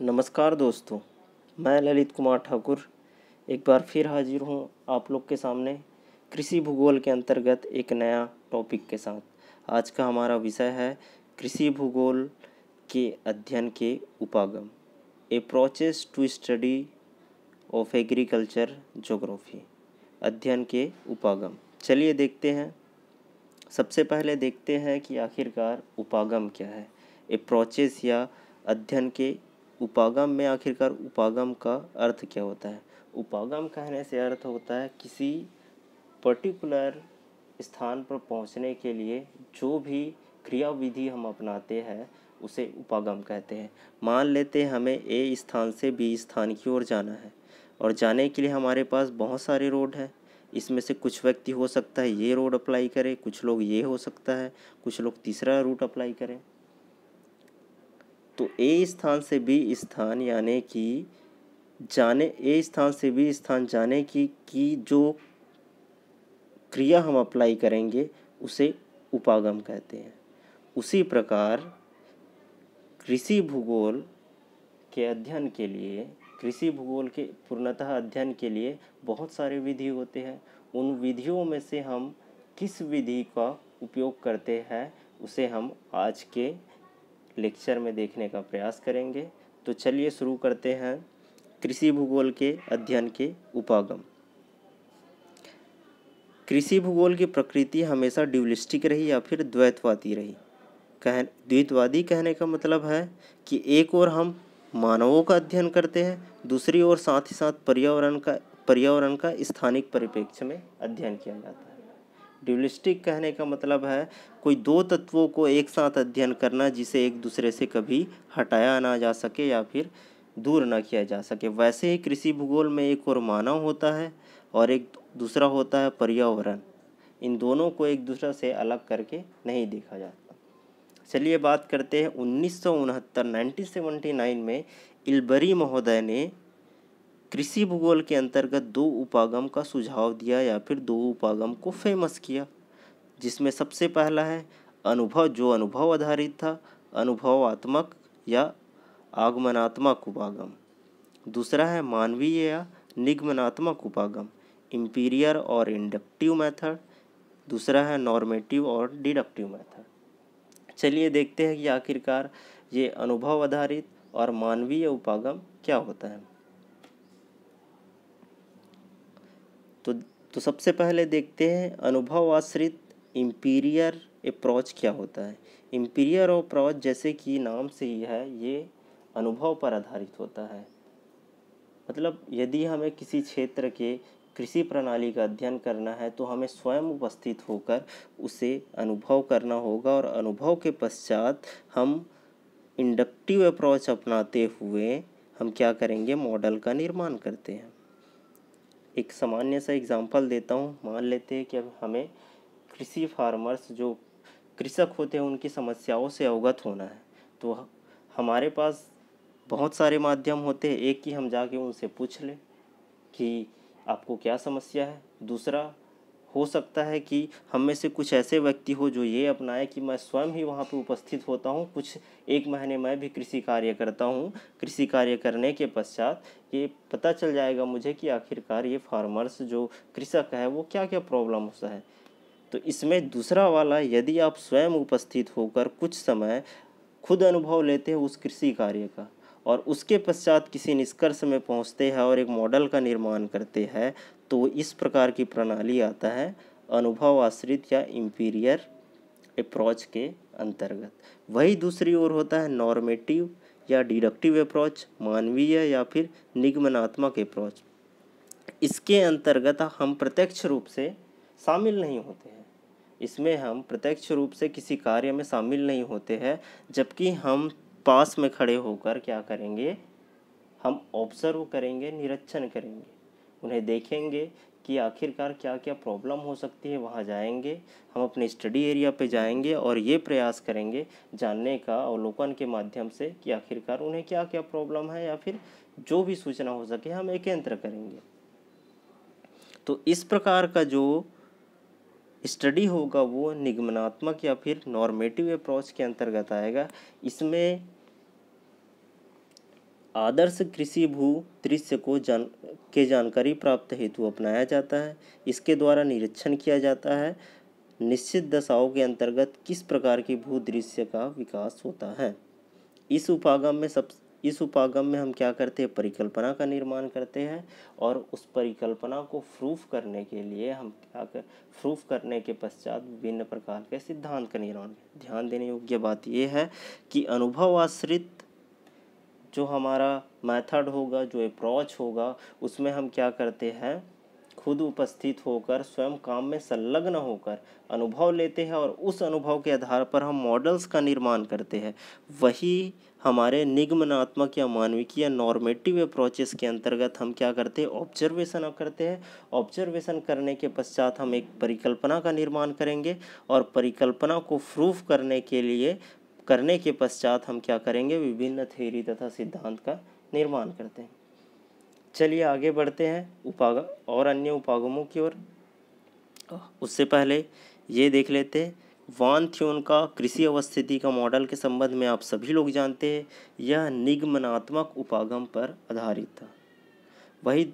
नमस्कार दोस्तों मैं ललित कुमार ठाकुर एक बार फिर हाजिर हूँ आप लोग के सामने कृषि भूगोल के अंतर्गत एक नया टॉपिक के साथ आज का हमारा विषय है कृषि भूगोल के अध्ययन के उपागम a process to study of agriculture geography अध्ययन के उपागम चलिए देखते हैं सबसे पहले देखते हैं कि आखिरकार उपागम क्या है ए प्रोसेस या अध्ययन के उपागम में आखिरकार उपागम का अर्थ क्या होता है उपागम कहने से अर्थ होता है किसी पर्टिकुलर स्थान पर पहुंचने के लिए जो भी क्रियाविधि हम अपनाते हैं उसे उपागम कहते हैं मान लेते हैं हमें ए स्थान से बी स्थान की ओर जाना है और जाने के लिए हमारे पास बहुत सारे रोड हैं इसमें से कुछ व्यक्ति हो सकता है ये रोड अप्लाई करे कुछ लोग ये हो सकता है कुछ लोग तीसरा रूट अप्लाई करें तो ए स्थान से बी स्थान यानी कि जाने ए स्थान से बी स्थान जाने की की जो क्रिया हम अप्लाई करेंगे उसे उपागम कहते हैं उसी प्रकार कृषि भूगोल के अध्ययन के लिए कृषि भूगोल के पूर्णतः अध्ययन के लिए बहुत सारे विधि होते हैं उन विधियों में से हम किस विधि का उपयोग करते हैं उसे हम आज के लेक्चर में देखने का प्रयास करेंगे तो चलिए शुरू करते हैं कृषि भूगोल के अध्ययन के उपागम कृषि भूगोल की प्रकृति हमेशा ड्यूलिस्टिक रही या फिर द्वैतवादी रही कह द्वैतवादी कहने का मतलब है कि एक ओर हम मानवों का अध्ययन करते हैं दूसरी ओर साथ ही साथ पर्यावरण का पर्यावरण का स्थानिक परिप्रेक्ष्य में अध्ययन किया जाता है ड्यूलिस्टिक कहने का मतलब है कोई दो तत्वों को एक साथ अध्ययन करना जिसे एक दूसरे से कभी हटाया ना जा सके या फिर दूर ना किया जा सके वैसे ही कृषि भूगोल में एक और मानव होता है और एक दूसरा होता है पर्यावरण इन दोनों को एक दूसरे से अलग करके नहीं देखा जाता चलिए बात करते हैं उन्नीस सौ उनहत्तर में इलबरी महोदय ने कृषि भूगोल के अंतर्गत दो उपागम का सुझाव दिया या फिर दो उपागम को फेमस किया जिसमें सबसे पहला है अनुभव जो अनुभव आधारित था अनुभवात्मक या आगमनात्मक उपागम दूसरा है मानवीय या निगमनात्मक उपागम इम्पीरियर और इंडक्टिव मेथड दूसरा है नॉर्मेटिव और डिडक्टिव मेथड चलिए देखते हैं कि आखिरकार ये अनुभव आधारित और मानवीय उपागम क्या होता है तो तो सबसे पहले देखते हैं अनुभव आश्रित इम्पीरियर अप्रोच क्या होता है इम्पीरियर अप्रोच जैसे कि नाम से ही है ये अनुभव पर आधारित होता है मतलब यदि हमें किसी क्षेत्र के कृषि प्रणाली का अध्ययन करना है तो हमें स्वयं उपस्थित होकर उसे अनुभव करना होगा और अनुभव के पश्चात हम इंडक्टिव अप्रोच अपनाते हुए हम क्या करेंगे मॉडल का निर्माण करते हैं एक सामान्य सा एग्ज़ाम्पल देता हूँ मान लेते हैं कि हमें कृषि फार्मर्स जो कृषक होते हैं उनकी समस्याओं से अवगत होना है तो हमारे पास बहुत सारे माध्यम होते हैं एक कि हम जाके उनसे पूछ लें कि आपको क्या समस्या है दूसरा हो सकता है कि हम में से कुछ ऐसे व्यक्ति हो जो ये अपनाए कि मैं स्वयं ही वहाँ पर उपस्थित होता हूँ कुछ एक महीने मैं भी कृषि कार्य करता हूँ कृषि कार्य करने के पश्चात ये पता चल जाएगा मुझे कि आखिरकार ये फार्मर्स जो कृषक है वो क्या क्या प्रॉब्लम होता है तो इसमें दूसरा वाला यदि आप स्वयं उपस्थित होकर कुछ समय खुद अनुभव लेते हैं उस कृषि कार्य का और उसके पश्चात किसी निष्कर्ष में पहुंचते हैं और एक मॉडल का निर्माण करते हैं तो इस प्रकार की प्रणाली आता है अनुभव आश्रित या इम्पीरियर अप्रोच के अंतर्गत वही दूसरी ओर होता है नॉर्मेटिव या डिडक्टिव अप्रोच मानवीय या फिर निगमनात्मक अप्रोच इसके अंतर्गत हम प्रत्यक्ष रूप से शामिल नहीं होते हैं इसमें हम प्रत्यक्ष रूप से किसी कार्य में शामिल नहीं होते हैं जबकि हम पास में खड़े होकर क्या करेंगे हम ऑब्जर्व करेंगे निरीक्षण करेंगे उन्हें देखेंगे कि आखिरकार क्या क्या प्रॉब्लम हो सकती है वहाँ जाएंगे हम अपने स्टडी एरिया पे जाएंगे और ये प्रयास करेंगे जानने का अवलोकन के माध्यम से कि आखिरकार उन्हें क्या क्या प्रॉब्लम है या फिर जो भी सूचना हो सके हम एकत्र करेंगे तो इस प्रकार का जो स्टडी होगा वो निगमनात्मक या फिर नॉर्मेटिव अप्रोच के अंतर्गत आएगा इसमें आदर्श कृषि भू दृश्य को जान के जानकारी प्राप्त हेतु अपनाया जाता है इसके द्वारा निरीक्षण किया जाता है निश्चित दशाओं के अंतर्गत किस प्रकार की भू दृश्य का विकास होता है इस उपागम में सब इस उपागम में हम क्या करते हैं परिकल्पना का निर्माण करते हैं और उस परिकल्पना को प्रूफ करने के लिए हम क्या कर प्रूफ करने के पश्चात विभिन्न प्रकार के सिद्धांत का निर्माण ध्यान देने योग्य बात यह है कि अनुभव आश्रित जो हमारा मेथड होगा जो अप्रोच होगा उसमें हम क्या करते हैं खुद उपस्थित होकर स्वयं काम में संलग्न होकर अनुभव लेते हैं और उस अनुभव के आधार पर हम मॉडल्स का निर्माण करते हैं वही हमारे निगमनात्मक या मानविकी या नॉर्मेटिव अप्रोचेस के अंतर्गत हम क्या करते हैं ऑब्जर्वेशन करते हैं ऑब्जर्वेशन करने के पश्चात हम एक परिकल्पना का निर्माण करेंगे और परिकल्पना को प्रूफ करने के लिए करने के पश्चात हम क्या करेंगे विभिन्न थेरी तथा सिद्धांत का निर्माण करते हैं चलिए आगे बढ़ते हैं उपाग और अन्य उपागमों की ओर उससे पहले ये देख लेते हैं वान थ्योन का कृषि अवस्थिति का मॉडल के संबंध में आप सभी लोग जानते हैं यह निगमनात्मक उपागम पर आधारित था वही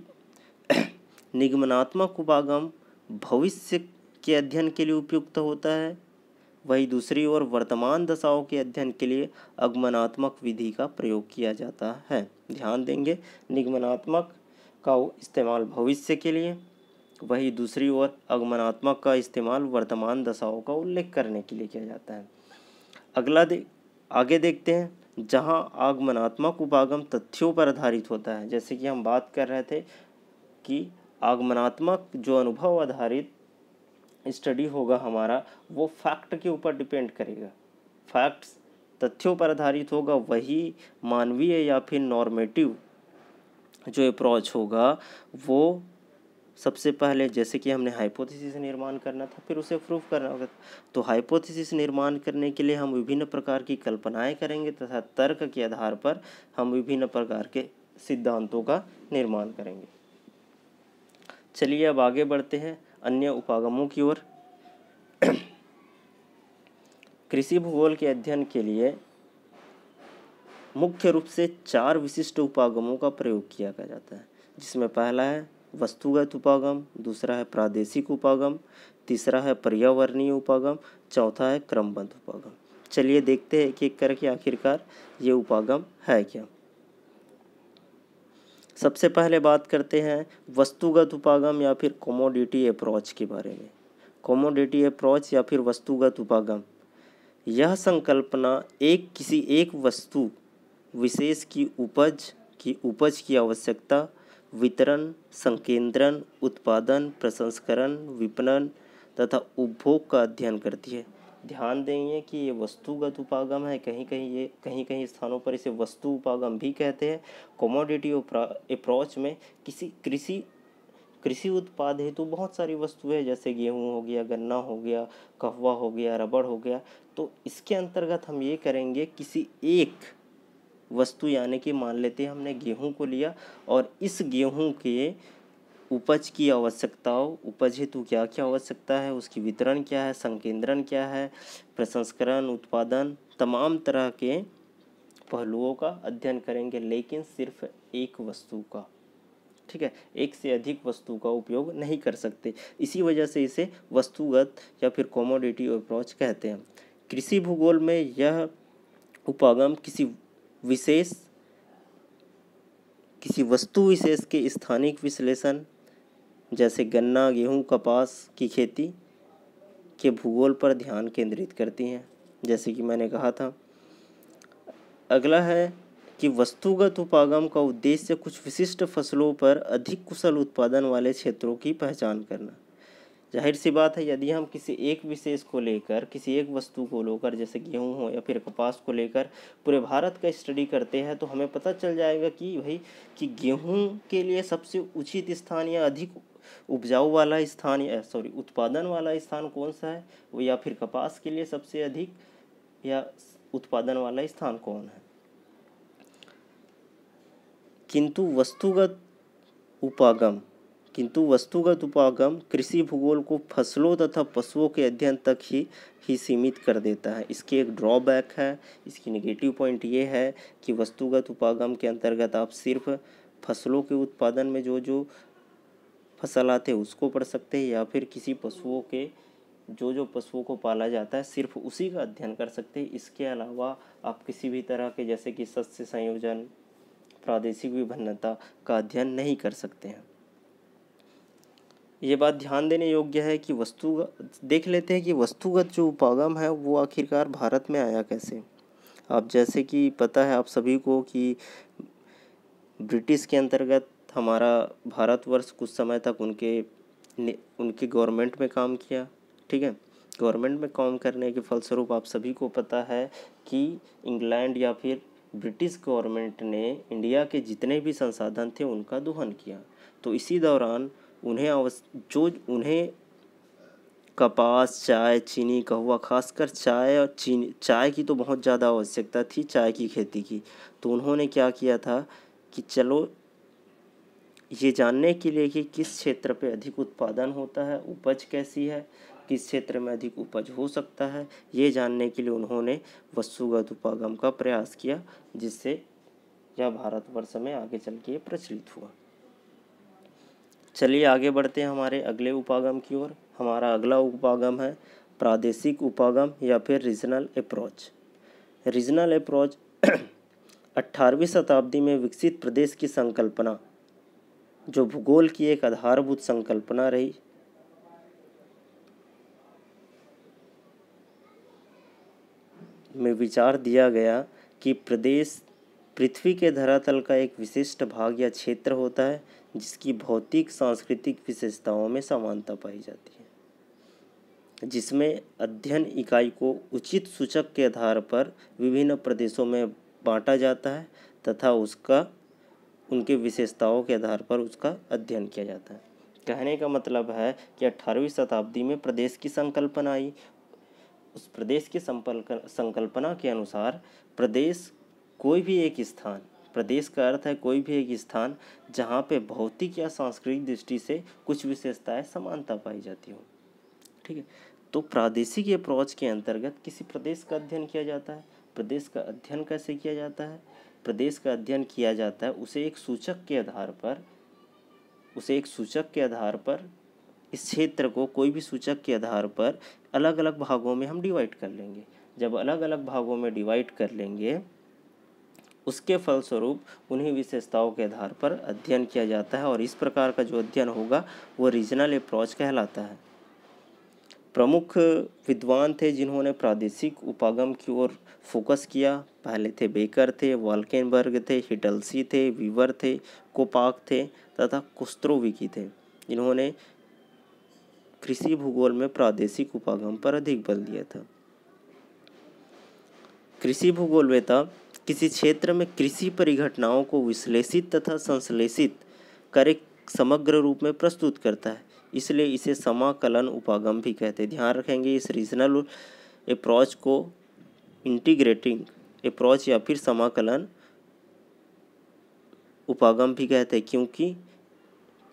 निगमनात्मक उपागम भविष्य के अध्ययन के लिए उपयुक्त होता है वहीं दूसरी ओर वर्तमान दशाओं के अध्ययन के लिए अगमनात्मक विधि का प्रयोग किया जाता है ध्यान देंगे निगमनात्मक का इस्तेमाल भविष्य के लिए वही दूसरी ओर अगमनात्मक का इस्तेमाल वर्तमान दशाओं का उल्लेख करने के लिए किया जाता है अगला दे आगे देखते हैं जहाँ आगमनात्मक उपागम तथ्यों पर आधारित होता है जैसे कि हम बात कर रहे थे कि आगमनात्मक जो अनुभव आधारित स्टडी होगा हमारा वो फैक्ट के ऊपर डिपेंड करेगा फैक्ट्स तथ्यों पर आधारित होगा वही मानवीय या फिर नॉर्मेटिव जो अप्रोच होगा वो सबसे पहले जैसे कि हमने हाइपोथेसिस निर्माण करना था फिर उसे प्रूफ करना होगा तो हाइपोथेसिस निर्माण करने के लिए हम विभिन्न प्रकार की कल्पनाएं करेंगे तथा तर्क के आधार पर हम विभिन्न प्रकार के सिद्धांतों का निर्माण करेंगे चलिए अब आगे बढ़ते हैं अन्य उपागमों की ओर कृषि भूगोल के अध्ययन के लिए मुख्य रूप से चार विशिष्ट उपागमों का प्रयोग किया गया जाता है जिसमें पहला है वस्तुगत उपागम दूसरा है प्रादेशिक उपागम तीसरा है पर्यावरणीय उपागम चौथा है क्रमबद्ध उपागम चलिए देखते हैं एक एक करके आखिरकार ये उपागम है क्या सबसे पहले बात करते हैं वस्तुगत उपागम या फिर कॉमोडिटी अप्रोच के बारे में कॉमोडिटी अप्रोच या फिर वस्तुगत उपागम यह संकल्पना एक किसी एक वस्तु विशेष की उपज की उपज की आवश्यकता वितरण संकेंद्रण उत्पादन प्रसंस्करण विपणन तथा उपभोग का अध्ययन करती है ध्यान देंगे कि ये वस्तुगत उपागम है कहीं कहीं ये कहीं कहीं स्थानों पर इसे वस्तु उपागम भी कहते हैं कॉमोडिटी अप्रोच में किसी कृषि कृषि उत्पाद हेतु तो बहुत सारी वस्तुएं जैसे गेहूं हो गया गन्ना हो गया कहवा हो गया रबड़ हो गया तो इसके अंतर्गत हम ये करेंगे किसी एक वस्तु यानी कि मान लेते हैं हमने गेहूं को लिया और इस गेहूं के उपज की आवश्यकताओं उपज हेतु क्या क्या आवश्यकता है उसकी वितरण क्या है संकेंद्रण क्या है प्रसंस्करण उत्पादन तमाम तरह के पहलुओं का अध्ययन करेंगे लेकिन सिर्फ एक वस्तु का ठीक है एक से अधिक वस्तु का उपयोग नहीं कर सकते इसी वजह से इसे वस्तुगत या फिर कॉमोडिटी अप्रोच कहते हैं कृषि भूगोल में यह उपागम किसी विशेष किसी वस्तु विशेष के स्थानिक विश्लेषण जैसे गन्ना गेहूँ कपास की खेती के भूगोल पर ध्यान केंद्रित करती हैं जैसे कि मैंने कहा था अगला है कि वस्तुगत उपागम का उद्देश्य कुछ विशिष्ट फसलों पर अधिक कुशल उत्पादन वाले क्षेत्रों की पहचान करना जाहिर सी बात है यदि हम किसी एक विशेष को लेकर किसी एक वस्तु को लेकर जैसे गेहूँ हो या फिर कपास को लेकर पूरे भारत का स्टडी करते हैं तो हमें पता चल जाएगा कि भाई कि गेहूँ के लिए सबसे उचित स्थान या अधिक उपजाऊ वाला स्थान या सॉरी उत्पादन वाला स्थान कौन सा है या फिर कपास के लिए सबसे अधिक या उत्पादन वाला स्थान कौन है किंतु वस्तुगत उपागम किंतु वस्तुगत उपागम कृषि भूगोल को फसलों तथा पशुओं के अध्ययन तक ही ही सीमित कर देता है इसके एक ड्रॉबैक है इसकी नेगेटिव पॉइंट ये है कि वस्तुगत उपागम के अंतर्गत आप सिर्फ फसलों के उत्पादन में जो जो फसल आते उसको पढ़ सकते हैं या फिर किसी पशुओं के जो जो पशुओं को पाला जाता है सिर्फ उसी का अध्ययन कर सकते हैं इसके अलावा आप किसी भी तरह के जैसे कि सस्य संयोजन प्रादेशिक विभिन्नता का अध्ययन नहीं कर सकते हैं ये बात ध्यान देने योग्य है कि वस्तु देख लेते हैं कि वस्तुगत जो उपागम है वो आखिरकार भारत में आया कैसे आप जैसे कि पता है आप सभी को कि ब्रिटिश के अंतर्गत हमारा भारतवर्ष कुछ समय तक उनके उनके गवर्नमेंट में काम किया ठीक है गवर्नमेंट में काम करने के फलस्वरूप आप सभी को पता है कि इंग्लैंड या फिर ब्रिटिश गवर्नमेंट ने इंडिया के जितने भी संसाधन थे उनका दोहन किया तो इसी दौरान उन्हें अवस जो उन्हें कपास चाय चीनी कहुआ खासकर चाय और चीनी चाय की तो बहुत ज़्यादा आवश्यकता थी चाय की खेती की तो उन्होंने क्या किया था कि चलो ये जानने के लिए कि किस क्षेत्र पे अधिक उत्पादन होता है उपज कैसी है किस क्षेत्र में अधिक उपज हो सकता है ये जानने के लिए उन्होंने वस्तुगत उपागम का प्रयास किया जिससे यह भारतवर्ष में आगे चल के प्रचलित हुआ चलिए आगे बढ़ते हैं हमारे अगले उपागम की ओर हमारा अगला उपागम है प्रादेशिक उपागम या फिर रीजनल अप्रोच रीजनल अप्रोच अट्ठारहवीं शताब्दी में विकसित प्रदेश की संकल्पना जो भूगोल की एक आधारभूत संकल्पना रही में विचार दिया गया कि प्रदेश पृथ्वी के धरातल का एक विशिष्ट भाग या क्षेत्र होता है जिसकी भौतिक सांस्कृतिक विशेषताओं में समानता पाई जाती है जिसमें अध्ययन इकाई को उचित सूचक के आधार पर विभिन्न प्रदेशों में बांटा जाता है तथा उसका उनकी विशेषताओं के आधार पर उसका अध्ययन किया जाता है कहने का मतलब है कि अठारहवीं शताब्दी में प्रदेश की संकल्पना आई उस प्रदेश की संकल्पना के अनुसार प्रदेश कोई भी एक स्थान प्रदेश का अर्थ है कोई भी एक स्थान जहाँ पे भौतिक या सांस्कृतिक दृष्टि से कुछ विशेषताएं समानता पाई जाती हो ठीक है तो प्रादेशिक अप्रोच के अंतर्गत किसी प्रदेश का अध्ययन किया जाता है प्रदेश का अध्ययन कैसे किया जाता है प्रदेश का अध्ययन किया जाता है उसे एक सूचक के आधार पर उसे एक सूचक के आधार पर इस क्षेत्र को कोई भी सूचक के आधार पर अलग अलग भागों में हम डिवाइड कर लेंगे जब अलग अलग भागों में डिवाइड कर लेंगे उसके फलस्वरूप उन्हीं विशेषताओं के आधार पर अध्ययन किया जाता है और इस प्रकार का जो अध्ययन होगा वो रीजनल अप्रोच कहलाता है प्रमुख विद्वान थे जिन्होंने प्रादेशिक उपागम की ओर फोकस किया पहले थे बेकर थे वाल्केनबर्ग थे हिटलसी थे वीवर थे कोपाक थे तथा कुस्त्रोविकी थे इन्होंने कृषि भूगोल में प्रादेशिक उपागम पर अधिक बल दिया था कृषि भूगोल वेता किसी क्षेत्र में कृषि परिघटनाओं को विश्लेषित तथा संश्लेषित कर समग्र रूप में प्रस्तुत करता है इसलिए इसे समाकलन उपागम भी कहते हैं ध्यान रखेंगे इस रीजनल अप्रोच को इंटीग्रेटिंग अप्रोच या फिर समाकलन उपागम भी कहते हैं क्योंकि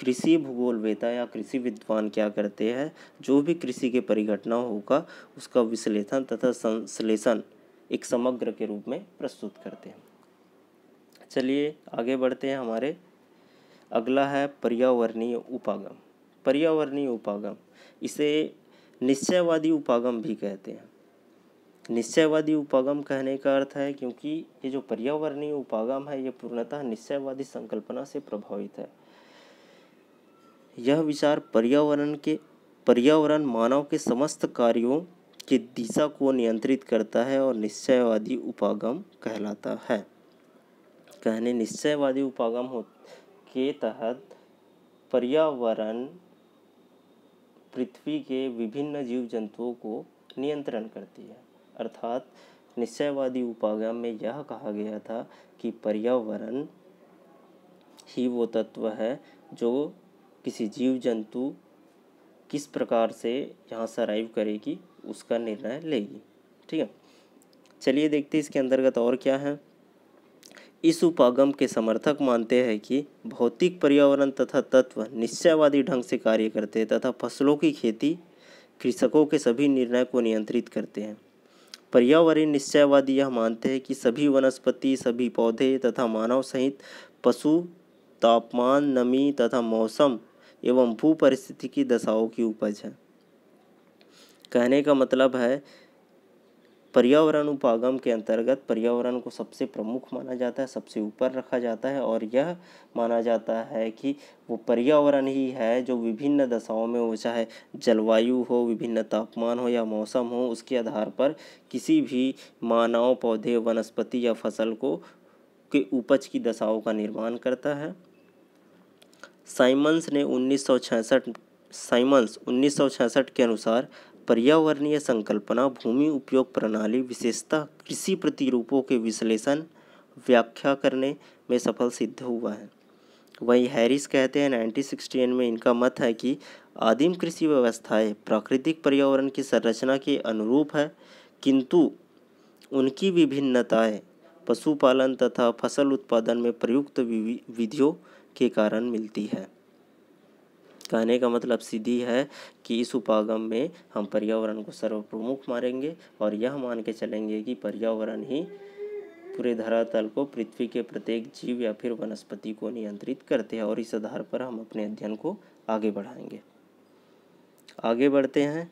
कृषि भूगोल वेता या कृषि विद्वान क्या करते हैं जो भी कृषि के परिघटना होगा उसका विश्लेषण तथा संश्लेषण एक समग्र के रूप में प्रस्तुत करते हैं चलिए आगे बढ़ते हैं हमारे अगला है पर्यावरणीय उपागम पर्यावरणीय उपागम इसे निश्चयवादी उपागम भी कहते हैं निश्चयवादी उपागम कहने का अर्थ है क्योंकि ये जो पर्यावरणीय उपागम है ये पूर्णतः निश्चयवादी संकल्पना से प्रभावित है यह विचार पर्यावरण के पर्यावरण मानव के समस्त कार्यों की दिशा को नियंत्रित करता है और निश्चयवादी उपागम कहलाता है कहने निश्चयवादी उपागम हो के तहत पर्यावरण पृथ्वी के विभिन्न जीव जंतुओं को नियंत्रण करती है अर्थात निश्चयवादी उपागम में यह कहा गया था कि पर्यावरण ही वो तत्व है जो किसी जीव जंतु किस प्रकार से यहाँ सराइव करेगी उसका निर्णय लेगी ठीक है चलिए देखते हैं इसके अंतर्गत और क्या है इस उपागम के समर्थक मानते हैं कि भौतिक पर्यावरण तथा तत्व निश्चयवादी ढंग से कार्य करते हैं तथा फसलों की खेती कृषकों के सभी निर्णय को नियंत्रित करते हैं पर्यावरण निश्चयवादी यह मानते हैं कि सभी वनस्पति सभी पौधे तथा मानव सहित पशु तापमान नमी तथा मौसम एवं भू परिस्थिति की दशाओं की उपज है कहने का मतलब है पर्यावरण उपागम के अंतर्गत पर्यावरण को सबसे प्रमुख माना जाता है सबसे ऊपर रखा जाता है और यह माना जाता है कि वो पर्यावरण ही है जो विभिन्न दशाओं में हो चाहे जलवायु हो विभिन्न तापमान हो या मौसम हो उसके आधार पर किसी भी मानव पौधे वनस्पति या फसल को के उपज की दशाओं का निर्माण करता है साइमंस ने उन्नीस साइमंस 1966 के अनुसार पर्यावरणीय संकल्पना भूमि उपयोग प्रणाली विशेषता कृषि प्रतिरूपों के विश्लेषण व्याख्या करने में सफल सिद्ध हुआ है वहीं हैरिस कहते हैं 1968 में इनका मत है कि आदिम कृषि व्यवस्थाएं प्राकृतिक पर्यावरण की संरचना के अनुरूप है किंतु उनकी विभिन्नताएं पशुपालन तथा फसल उत्पादन में प्रयुक्त विधियों के कारण मिलती है कहने का मतलब सीधी है कि इस उपागम में हम पर्यावरण को सर्वप्रमुख मारेंगे और यह मान के चलेंगे कि पर्यावरण ही पूरे धरातल को पृथ्वी के प्रत्येक जीव या फिर वनस्पति को नियंत्रित करते हैं और इस आधार पर हम अपने अध्ययन को आगे बढ़ाएंगे आगे बढ़ते हैं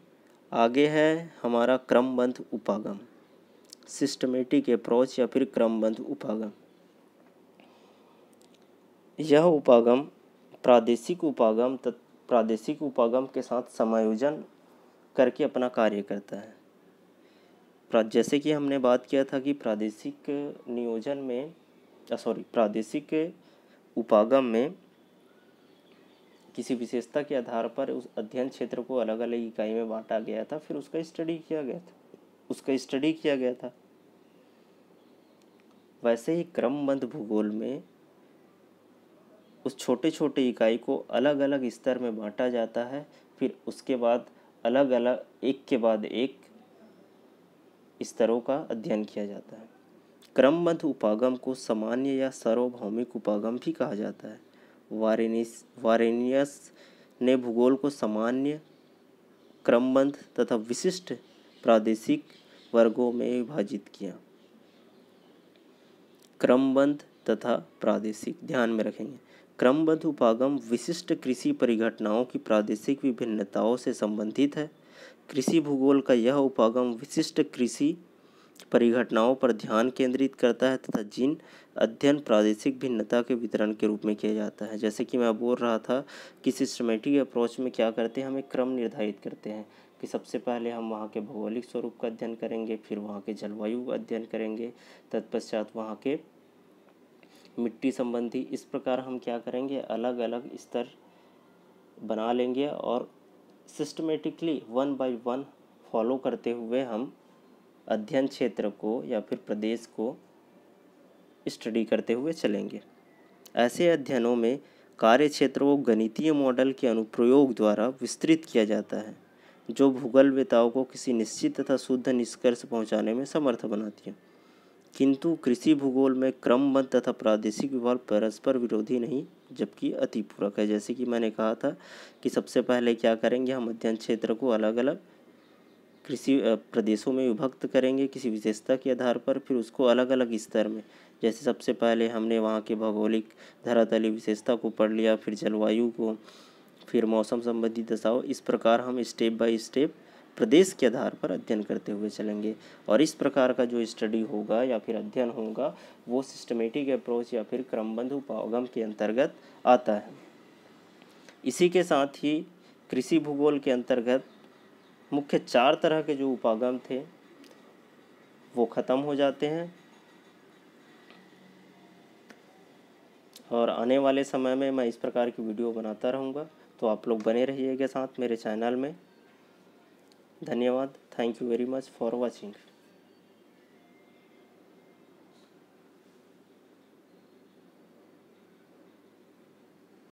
आगे है हमारा क्रमबद्ध उपागम सिस्टमेटिक अप्रोच या फिर क्रमबद्ध उपागम यह उपागम प्रादेशिक उपागम तथा प्रादेशिक उपागम के साथ समायोजन करके अपना कार्य करता है जैसे कि हमने बात किया था कि प्रादेशिक नियोजन में सॉरी प्रादेशिक उपागम में किसी विशेषता के आधार पर उस अध्ययन क्षेत्र को अलग अलग इकाई में बांटा गया था फिर उसका स्टडी किया गया था उसका स्टडी किया गया था वैसे ही क्रमबद्ध भूगोल में उस छोटे छोटे इकाई को अलग अलग स्तर में बांटा जाता है फिर उसके बाद अलग अलग एक के बाद एक स्तरों का अध्ययन किया जाता है क्रमबद्ध उपागम को सामान्य या सार्वभौमिक उपागम भी कहा जाता है वारेनिस वारेनियस ने भूगोल को सामान्य क्रमबद्ध तथा विशिष्ट प्रादेशिक वर्गों में विभाजित किया क्रमबद्ध तथा प्रादेशिक ध्यान में रखेंगे क्रमबद्ध उपागम विशिष्ट कृषि परिघटनाओं की प्रादेशिक विभिन्नताओं से संबंधित है कृषि भूगोल का यह उपागम विशिष्ट कृषि परिघटनाओं पर ध्यान केंद्रित करता है तथा जिन अध्ययन प्रादेशिक भिन्नता के वितरण के रूप में किया जाता है जैसे कि मैं बोल रहा था कि सिस्टमेटिक अप्रोच में क्या करते हैं हम एक क्रम निर्धारित करते हैं कि सबसे पहले हम वहाँ के भौगोलिक स्वरूप का अध्ययन करेंगे फिर वहाँ के जलवायु का अध्ययन करेंगे तत्पश्चात वहाँ के मिट्टी संबंधी इस प्रकार हम क्या करेंगे अलग अलग स्तर बना लेंगे और systematically one by one follow करते हुए हम अध्ययन क्षेत्र को या फिर प्रदेश को स्टडी करते हुए चलेंगे ऐसे अध्ययनों में कार्य क्षेत्र को गणितीय मॉडल के अनुप्रयोग द्वारा विस्तृत किया जाता है जो भूगोल वेताओं को किसी निश्चित तथा शुद्ध निष्कर्ष पहुंचाने में समर्थ बनाती है किंतु कृषि भूगोल में क्रमबद्ध तथा प्रादेशिक विभाग परस्पर विरोधी नहीं जबकि अतिपूरक है जैसे कि मैंने कहा था कि सबसे पहले क्या करेंगे हम अध्ययन क्षेत्र को अलग अलग कृषि प्रदेशों में विभक्त करेंगे किसी विशेषता के आधार पर फिर उसको अलग अलग स्तर में जैसे सबसे पहले हमने वहाँ के भौगोलिक धरातली विशेषता को पढ़ लिया फिर जलवायु को फिर मौसम संबंधी दशाओं इस प्रकार हम स्टेप बाय स्टेप प्रदेश के आधार पर अध्ययन करते हुए चलेंगे और इस प्रकार का जो स्टडी होगा या फिर अध्ययन होगा वो सिस्टमेटिक अप्रोच या फिर क्रमबंध उपागम के अंतर्गत आता है इसी के साथ ही कृषि भूगोल के अंतर्गत मुख्य चार तरह के जो उपागम थे वो ख़त्म हो जाते हैं और आने वाले समय में मैं इस प्रकार की वीडियो बनाता रहूँगा तो आप लोग बने रहिएगा साथ मेरे चैनल में धन्यवाद thank you very much for watching